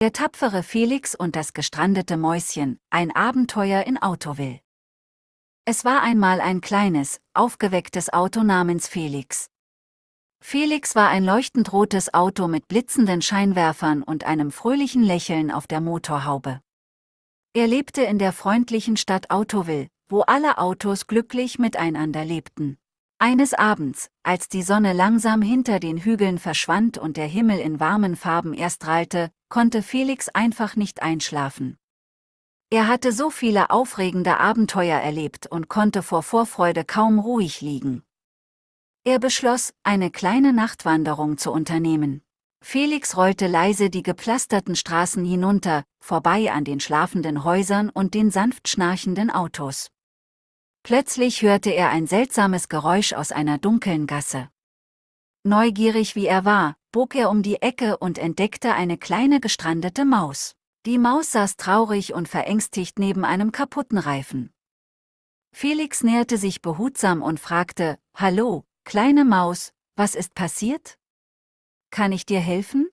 Der tapfere Felix und das gestrandete Mäuschen, ein Abenteuer in Autoville. Es war einmal ein kleines, aufgewecktes Auto namens Felix. Felix war ein leuchtend rotes Auto mit blitzenden Scheinwerfern und einem fröhlichen Lächeln auf der Motorhaube. Er lebte in der freundlichen Stadt Autoville, wo alle Autos glücklich miteinander lebten. Eines Abends, als die Sonne langsam hinter den Hügeln verschwand und der Himmel in warmen Farben erstrahlte, konnte Felix einfach nicht einschlafen. Er hatte so viele aufregende Abenteuer erlebt und konnte vor Vorfreude kaum ruhig liegen. Er beschloss, eine kleine Nachtwanderung zu unternehmen. Felix rollte leise die gepflasterten Straßen hinunter, vorbei an den schlafenden Häusern und den sanft schnarchenden Autos. Plötzlich hörte er ein seltsames Geräusch aus einer dunklen Gasse. Neugierig wie er war, bog er um die Ecke und entdeckte eine kleine gestrandete Maus. Die Maus saß traurig und verängstigt neben einem kaputten Reifen. Felix näherte sich behutsam und fragte, Hallo, kleine Maus, was ist passiert? Kann ich dir helfen?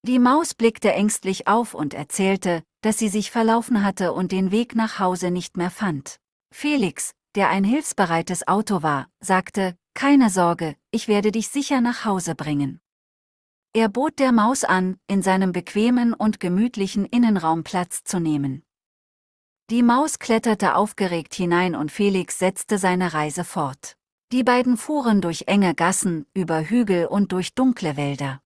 Die Maus blickte ängstlich auf und erzählte, dass sie sich verlaufen hatte und den Weg nach Hause nicht mehr fand. Felix, der ein hilfsbereites Auto war, sagte, keine Sorge, ich werde dich sicher nach Hause bringen. Er bot der Maus an, in seinem bequemen und gemütlichen Innenraum Platz zu nehmen. Die Maus kletterte aufgeregt hinein und Felix setzte seine Reise fort. Die beiden fuhren durch enge Gassen, über Hügel und durch dunkle Wälder.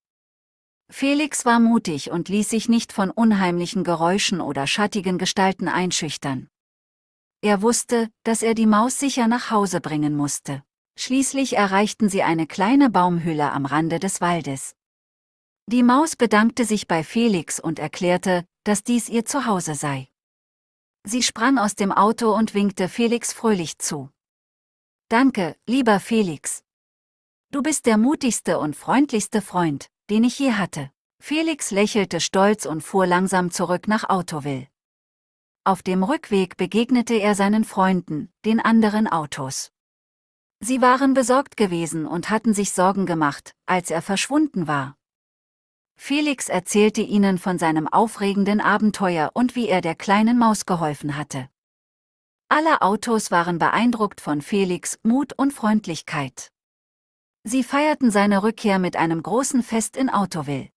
Felix war mutig und ließ sich nicht von unheimlichen Geräuschen oder schattigen Gestalten einschüchtern. Er wusste, dass er die Maus sicher nach Hause bringen musste. Schließlich erreichten sie eine kleine Baumhülle am Rande des Waldes. Die Maus bedankte sich bei Felix und erklärte, dass dies ihr Zuhause sei. Sie sprang aus dem Auto und winkte Felix fröhlich zu. Danke, lieber Felix. Du bist der mutigste und freundlichste Freund, den ich je hatte. Felix lächelte stolz und fuhr langsam zurück nach Autoville. Auf dem Rückweg begegnete er seinen Freunden, den anderen Autos. Sie waren besorgt gewesen und hatten sich Sorgen gemacht, als er verschwunden war. Felix erzählte ihnen von seinem aufregenden Abenteuer und wie er der kleinen Maus geholfen hatte. Alle Autos waren beeindruckt von Felix Mut und Freundlichkeit. Sie feierten seine Rückkehr mit einem großen Fest in Autoville.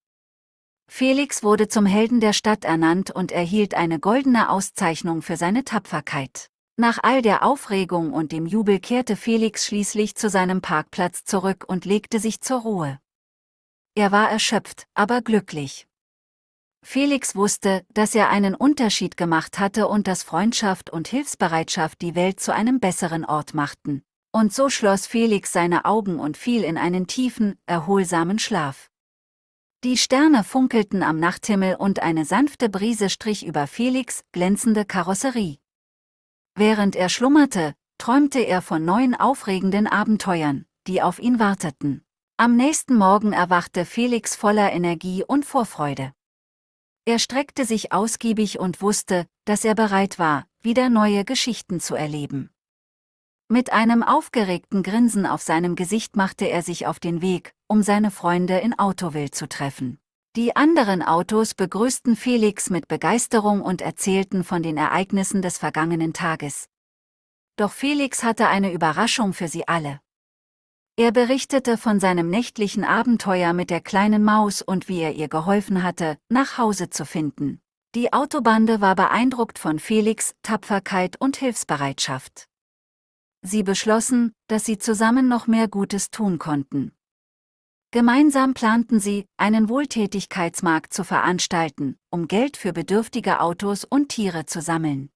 Felix wurde zum Helden der Stadt ernannt und erhielt eine goldene Auszeichnung für seine Tapferkeit. Nach all der Aufregung und dem Jubel kehrte Felix schließlich zu seinem Parkplatz zurück und legte sich zur Ruhe. Er war erschöpft, aber glücklich. Felix wusste, dass er einen Unterschied gemacht hatte und dass Freundschaft und Hilfsbereitschaft die Welt zu einem besseren Ort machten. Und so schloss Felix seine Augen und fiel in einen tiefen, erholsamen Schlaf. Die Sterne funkelten am Nachthimmel und eine sanfte Brise strich über Felix' glänzende Karosserie. Während er schlummerte, träumte er von neuen aufregenden Abenteuern, die auf ihn warteten. Am nächsten Morgen erwachte Felix voller Energie und Vorfreude. Er streckte sich ausgiebig und wusste, dass er bereit war, wieder neue Geschichten zu erleben. Mit einem aufgeregten Grinsen auf seinem Gesicht machte er sich auf den Weg, um seine Freunde in Autoville zu treffen. Die anderen Autos begrüßten Felix mit Begeisterung und erzählten von den Ereignissen des vergangenen Tages. Doch Felix hatte eine Überraschung für sie alle. Er berichtete von seinem nächtlichen Abenteuer mit der kleinen Maus und wie er ihr geholfen hatte, nach Hause zu finden. Die Autobande war beeindruckt von Felix' Tapferkeit und Hilfsbereitschaft. Sie beschlossen, dass sie zusammen noch mehr Gutes tun konnten. Gemeinsam planten sie, einen Wohltätigkeitsmarkt zu veranstalten, um Geld für bedürftige Autos und Tiere zu sammeln.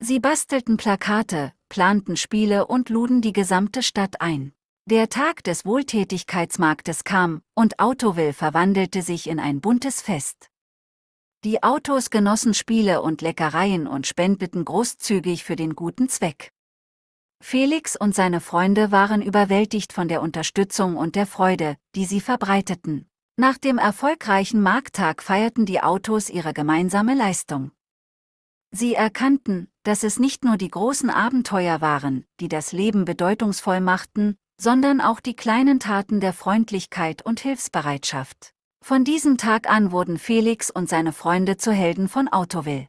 Sie bastelten Plakate, planten Spiele und luden die gesamte Stadt ein. Der Tag des Wohltätigkeitsmarktes kam, und Autoville verwandelte sich in ein buntes Fest. Die Autos genossen Spiele und Leckereien und spendeten großzügig für den guten Zweck. Felix und seine Freunde waren überwältigt von der Unterstützung und der Freude, die sie verbreiteten. Nach dem erfolgreichen Markttag feierten die Autos ihre gemeinsame Leistung. Sie erkannten, dass es nicht nur die großen Abenteuer waren, die das Leben bedeutungsvoll machten, sondern auch die kleinen Taten der Freundlichkeit und Hilfsbereitschaft. Von diesem Tag an wurden Felix und seine Freunde zu Helden von Autoville.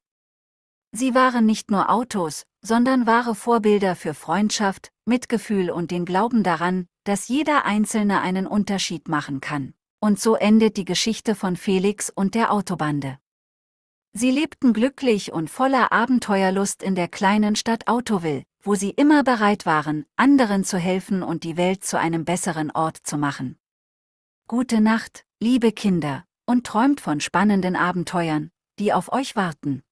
Sie waren nicht nur Autos, sondern wahre Vorbilder für Freundschaft, Mitgefühl und den Glauben daran, dass jeder Einzelne einen Unterschied machen kann. Und so endet die Geschichte von Felix und der Autobande. Sie lebten glücklich und voller Abenteuerlust in der kleinen Stadt Autoville, wo sie immer bereit waren, anderen zu helfen und die Welt zu einem besseren Ort zu machen. Gute Nacht, liebe Kinder, und träumt von spannenden Abenteuern, die auf euch warten.